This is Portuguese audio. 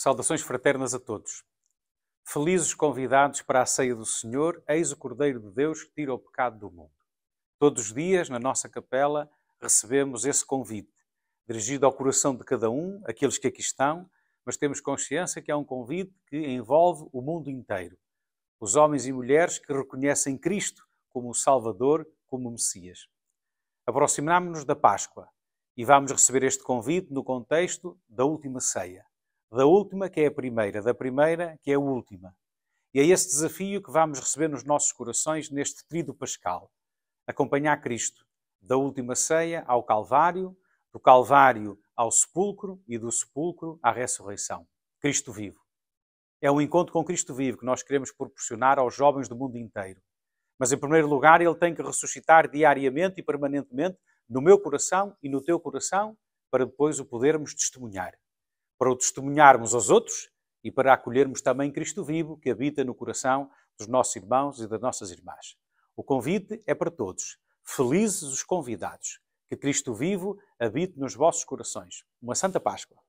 Saudações fraternas a todos. Felizes convidados para a ceia do Senhor, eis o Cordeiro de Deus que tira o pecado do mundo. Todos os dias, na nossa capela, recebemos esse convite, dirigido ao coração de cada um, aqueles que aqui estão, mas temos consciência que é um convite que envolve o mundo inteiro. Os homens e mulheres que reconhecem Cristo como o Salvador, como o Messias. aproximamos nos da Páscoa e vamos receber este convite no contexto da última ceia da última, que é a primeira, da primeira, que é a última. E é esse desafio que vamos receber nos nossos corações neste trido pascal. Acompanhar Cristo, da última ceia ao Calvário, do Calvário ao sepulcro e do sepulcro à ressurreição. Cristo vivo. É um encontro com Cristo vivo que nós queremos proporcionar aos jovens do mundo inteiro. Mas, em primeiro lugar, ele tem que ressuscitar diariamente e permanentemente no meu coração e no teu coração para depois o podermos testemunhar para o testemunharmos aos outros e para acolhermos também Cristo vivo que habita no coração dos nossos irmãos e das nossas irmãs. O convite é para todos. Felizes os convidados. Que Cristo vivo habite nos vossos corações. Uma Santa Páscoa.